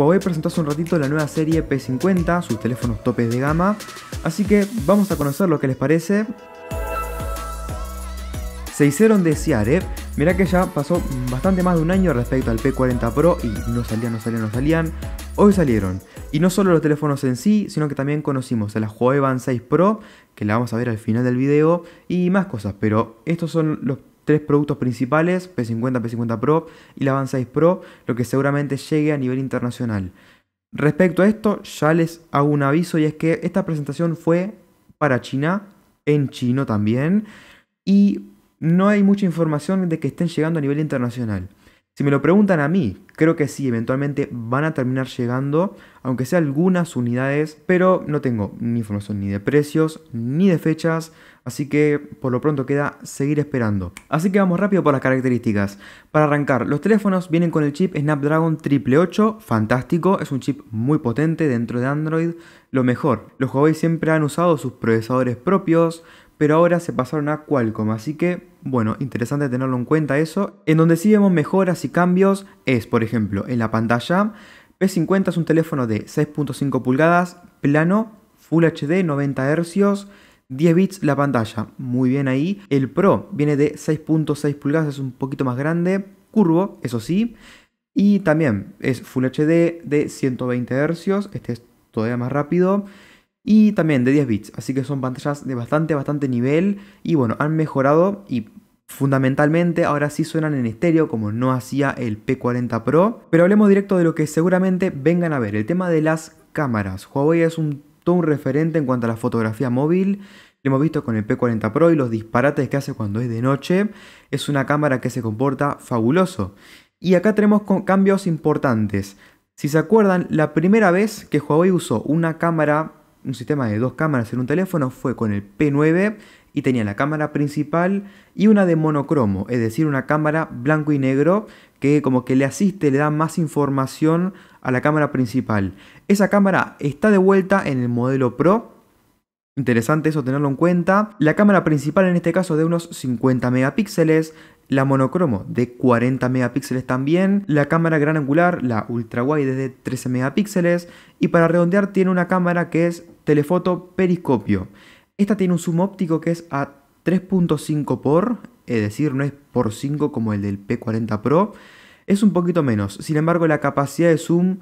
Huawei presentó hace un ratito la nueva serie P50, sus teléfonos topes de gama, así que vamos a conocer lo que les parece. Se hicieron desear, ¿eh? Mirá que ya pasó bastante más de un año respecto al P40 Pro y no salían, no salían, no salían. Hoy salieron. Y no solo los teléfonos en sí, sino que también conocimos a la Huawei 6 Pro, que la vamos a ver al final del video, y más cosas, pero estos son los tres productos principales, P50, P50 Pro y la Van 6 Pro, lo que seguramente llegue a nivel internacional. Respecto a esto, ya les hago un aviso y es que esta presentación fue para China, en chino también, y no hay mucha información de que estén llegando a nivel internacional. Si me lo preguntan a mí, creo que sí, eventualmente van a terminar llegando, aunque sea algunas unidades, pero no tengo ni información ni de precios, ni de fechas, así que por lo pronto queda seguir esperando. Así que vamos rápido por las características. Para arrancar, los teléfonos vienen con el chip Snapdragon 888, fantástico, es un chip muy potente dentro de Android, lo mejor. Los Huawei siempre han usado sus procesadores propios, pero ahora se pasaron a Qualcomm, así que bueno, interesante tenerlo en cuenta eso. En donde sí vemos mejoras y cambios es, por ejemplo, en la pantalla. P50 es un teléfono de 6.5 pulgadas, plano, Full HD, 90 Hz, 10 bits la pantalla, muy bien ahí. El Pro viene de 6.6 pulgadas, es un poquito más grande, curvo, eso sí. Y también es Full HD de 120 Hz, este es todavía más rápido. Y también de 10 bits, así que son pantallas de bastante, bastante nivel. Y bueno, han mejorado y Fundamentalmente ahora sí suenan en estéreo como no hacía el P40 Pro, pero hablemos directo de lo que seguramente vengan a ver, el tema de las cámaras. Huawei es un, todo referente en cuanto a la fotografía móvil, lo hemos visto con el P40 Pro y los disparates que hace cuando es de noche, es una cámara que se comporta fabuloso. Y acá tenemos cambios importantes. Si se acuerdan, la primera vez que Huawei usó una cámara un sistema de dos cámaras en un teléfono fue con el P9 y tenía la cámara principal y una de monocromo, es decir, una cámara blanco y negro que como que le asiste, le da más información a la cámara principal. Esa cámara está de vuelta en el modelo Pro. Interesante eso tenerlo en cuenta. La cámara principal en este caso de unos 50 megapíxeles, la monocromo de 40 megapíxeles también, la cámara gran angular, la ultra wide de 13 megapíxeles y para redondear tiene una cámara que es telefoto periscopio. Esta tiene un zoom óptico que es a 3.5 por, es decir, no es por 5 como el del P40 Pro, es un poquito menos. Sin embargo, la capacidad de zoom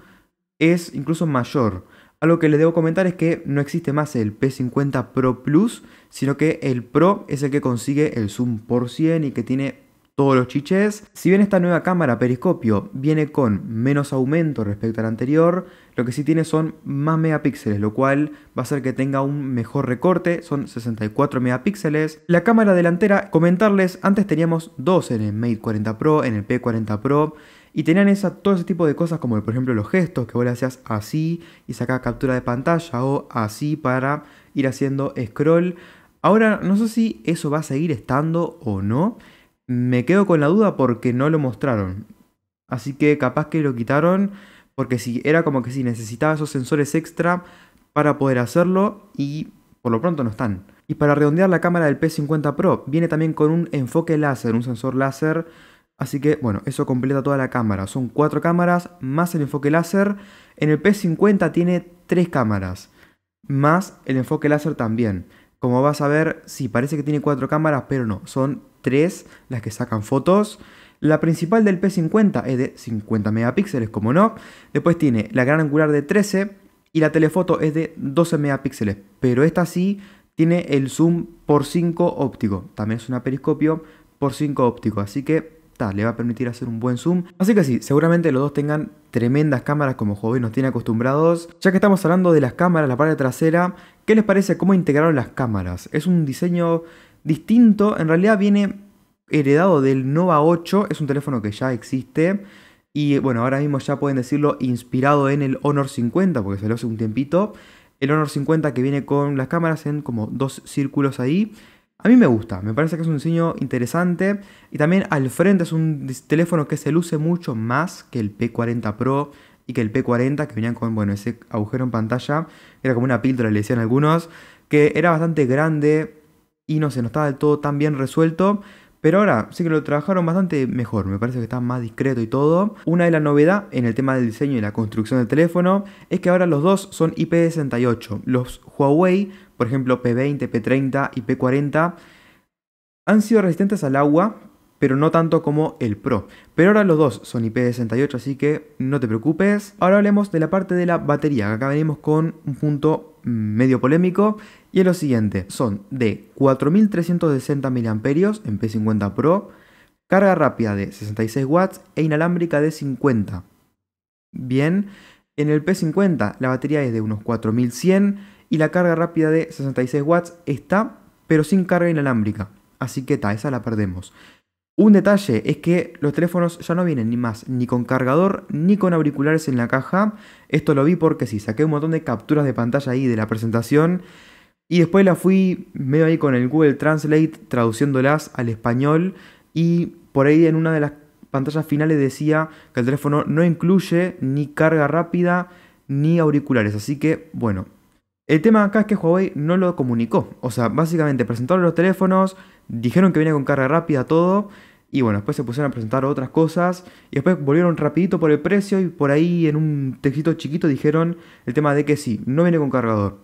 es incluso mayor. Algo que les debo comentar es que no existe más el P50 Pro Plus, sino que el Pro es el que consigue el zoom por 100 y que tiene todos los chiches. Si bien esta nueva cámara periscopio viene con menos aumento respecto al anterior, lo que sí tiene son más megapíxeles, lo cual va a hacer que tenga un mejor recorte, son 64 megapíxeles. La cámara delantera, comentarles, antes teníamos dos en el Mate 40 Pro, en el P40 Pro, y tenían esa, todo ese tipo de cosas como por ejemplo los gestos, que vos le hacías así y sacabas captura de pantalla o así para ir haciendo scroll. Ahora no sé si eso va a seguir estando o no, me quedo con la duda porque no lo mostraron. Así que capaz que lo quitaron porque si era como que si necesitaba esos sensores extra para poder hacerlo y por lo pronto no están. Y para redondear la cámara del P50 Pro, viene también con un enfoque láser, un sensor láser. Así que bueno, eso completa toda la cámara. Son cuatro cámaras más el enfoque láser. En el P50 tiene tres cámaras, más el enfoque láser también. Como vas a ver, sí, parece que tiene cuatro cámaras, pero no, son tres las que sacan fotos. La principal del P50 es de 50 megapíxeles, como no. Después tiene la gran angular de 13 y la telefoto es de 12 megapíxeles, pero esta sí tiene el zoom por 5 óptico. También es una periscopio por 5 óptico, así que tal, le va a permitir hacer un buen zoom. Así que sí, seguramente los dos tengan tremendas cámaras como Joven nos tiene acostumbrados. Ya que estamos hablando de las cámaras, la parte trasera ¿Qué les parece cómo integraron las cámaras? Es un diseño distinto, en realidad viene heredado del Nova 8, es un teléfono que ya existe. Y bueno, ahora mismo ya pueden decirlo inspirado en el Honor 50, porque se lo hace un tiempito. El Honor 50 que viene con las cámaras en como dos círculos ahí. A mí me gusta, me parece que es un diseño interesante. Y también al frente es un teléfono que se luce mucho más que el P40 Pro y que el P40, que venían con, bueno, ese agujero en pantalla, era como una píldora, le decían algunos, que era bastante grande y no se sé, no estaba del todo tan bien resuelto. Pero ahora sí que lo trabajaron bastante mejor, me parece que está más discreto y todo. Una de las novedades en el tema del diseño y la construcción del teléfono es que ahora los dos son IP68. Los Huawei, por ejemplo P20, P30 y P40, han sido resistentes al agua, pero no tanto como el Pro. Pero ahora los dos son IP68, así que no te preocupes. Ahora hablemos de la parte de la batería. Acá venimos con un punto mm, medio polémico y es lo siguiente, son de 4360 mAh en P50 Pro, carga rápida de 66 watts e inalámbrica de 50. Bien, en el P50 la batería es de unos 4100 y la carga rápida de 66 watts está, pero sin carga inalámbrica. Así que ta, esa la perdemos. Un detalle es que los teléfonos ya no vienen ni más ni con cargador ni con auriculares en la caja. Esto lo vi porque sí, saqué un montón de capturas de pantalla ahí de la presentación y después la fui medio ahí con el Google Translate traduciéndolas al español y por ahí en una de las pantallas finales decía que el teléfono no incluye ni carga rápida ni auriculares. Así que, bueno. El tema acá es que Huawei no lo comunicó. O sea, básicamente presentaron los teléfonos, dijeron que viene con carga rápida todo y bueno, después se pusieron a presentar otras cosas. Y después volvieron rapidito por el precio y por ahí en un textito chiquito dijeron el tema de que sí, no viene con cargador.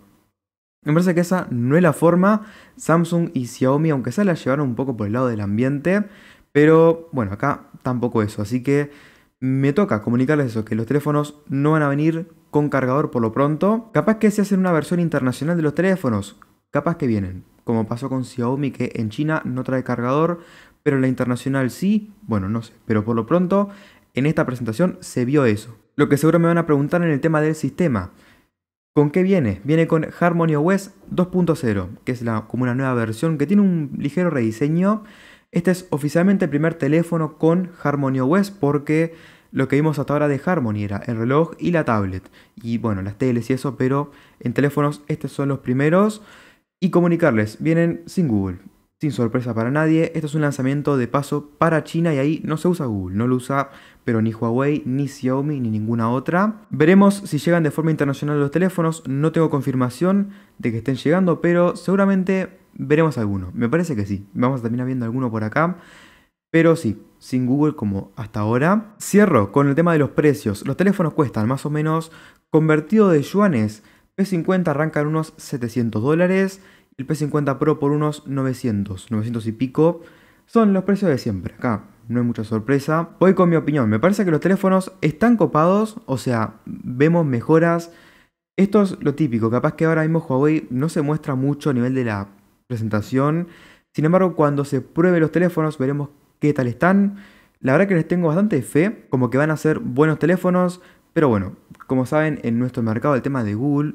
Me parece que esa no es la forma. Samsung y Xiaomi, aunque se la llevaron un poco por el lado del ambiente. Pero bueno, acá tampoco eso. Así que me toca comunicarles eso, que los teléfonos no van a venir con cargador por lo pronto. Capaz que se hacen una versión internacional de los teléfonos. Capaz que vienen. Como pasó con Xiaomi, que en China no trae cargador pero la internacional sí, bueno, no sé, pero por lo pronto en esta presentación se vio eso. Lo que seguro me van a preguntar en el tema del sistema. ¿Con qué viene? Viene con Harmony OS 2.0, que es la, como una nueva versión que tiene un ligero rediseño. Este es oficialmente el primer teléfono con Harmony OS porque lo que vimos hasta ahora de Harmony era el reloj y la tablet. Y bueno, las teles y eso, pero en teléfonos estos son los primeros. Y comunicarles, vienen sin Google. Sin sorpresa para nadie, esto es un lanzamiento de paso para China y ahí no se usa Google, no lo usa pero ni Huawei, ni Xiaomi, ni ninguna otra. Veremos si llegan de forma internacional los teléfonos, no tengo confirmación de que estén llegando, pero seguramente veremos alguno. Me parece que sí, vamos a terminar viendo alguno por acá, pero sí, sin Google como hasta ahora. Cierro con el tema de los precios. Los teléfonos cuestan más o menos, convertido de yuanes, P50 arrancan unos 700 dólares el P50 Pro por unos 900, 900 y pico. Son los precios de siempre, acá no hay mucha sorpresa. Voy con mi opinión, me parece que los teléfonos están copados, o sea, vemos mejoras. Esto es lo típico, capaz que ahora mismo Huawei no se muestra mucho a nivel de la presentación. Sin embargo, cuando se pruebe los teléfonos veremos qué tal están. La verdad que les tengo bastante fe, como que van a ser buenos teléfonos, pero bueno, como saben, en nuestro mercado el tema de Google,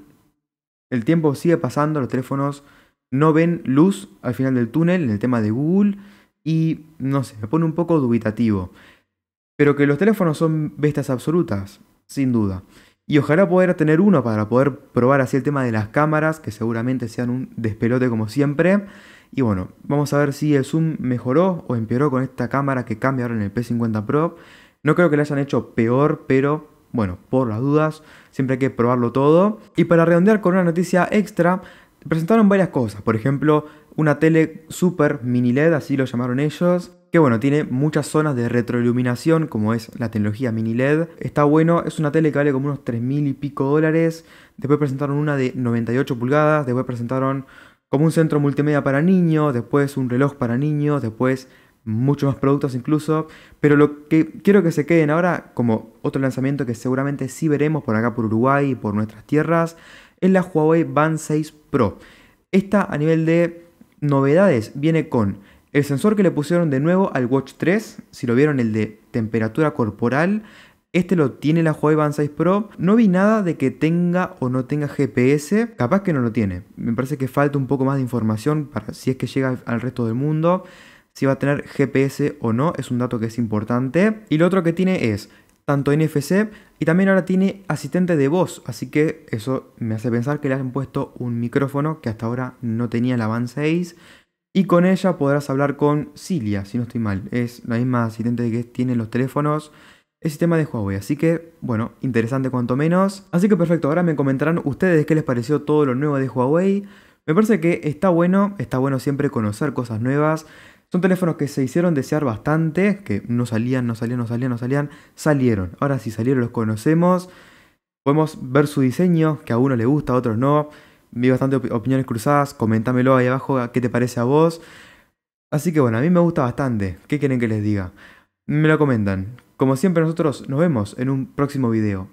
el tiempo sigue pasando, los teléfonos no ven luz al final del túnel en el tema de Google y no sé, me pone un poco dubitativo. Pero que los teléfonos son bestias absolutas, sin duda. Y ojalá poder tener uno para poder probar así el tema de las cámaras, que seguramente sean un despelote como siempre. Y bueno, vamos a ver si el zoom mejoró o empeoró con esta cámara que cambia ahora en el P50 Pro. No creo que la hayan hecho peor, pero bueno, por las dudas, siempre hay que probarlo todo. Y para redondear con una noticia extra, presentaron varias cosas, por ejemplo, una tele super mini LED, así lo llamaron ellos, que bueno, tiene muchas zonas de retroiluminación, como es la tecnología mini LED. Está bueno, es una tele que vale como unos 3.000 y pico dólares. Después presentaron una de 98 pulgadas, después presentaron como un centro multimedia para niños, después un reloj para niños, después muchos más productos incluso. Pero lo que quiero que se queden ahora, como otro lanzamiento que seguramente sí veremos por acá por Uruguay y por nuestras tierras, es la Huawei Band 6 Pro. Esta a nivel de novedades viene con el sensor que le pusieron de nuevo al Watch 3, si lo vieron el de temperatura corporal, este lo tiene la Huawei Band 6 Pro. No vi nada de que tenga o no tenga GPS. Capaz que no lo tiene. Me parece que falta un poco más de información para si es que llega al resto del mundo. Si va a tener GPS o no. Es un dato que es importante. Y lo otro que tiene es tanto NFC y también ahora tiene asistente de voz, así que eso me hace pensar que le han puesto un micrófono que hasta ahora no tenía la Band 6 y con ella podrás hablar con Cilia, si no estoy mal, es la misma asistente que tiene los teléfonos. El sistema de Huawei, así que bueno, interesante cuanto menos. Así que perfecto, ahora me comentarán ustedes qué les pareció todo lo nuevo de Huawei. Me parece que está bueno, está bueno siempre conocer cosas nuevas. Son teléfonos que se hicieron desear bastante, que no salían, no salían, no salían, no salían, salieron. Ahora sí salieron, los conocemos. Podemos ver su diseño, que a uno le gusta, a otros no. Vi bastante opiniones cruzadas, comentámelo ahí abajo qué te parece a vos. Así que bueno, a mí me gusta bastante. ¿Qué quieren que les diga? Me lo comentan. Como siempre nosotros nos vemos en un próximo video.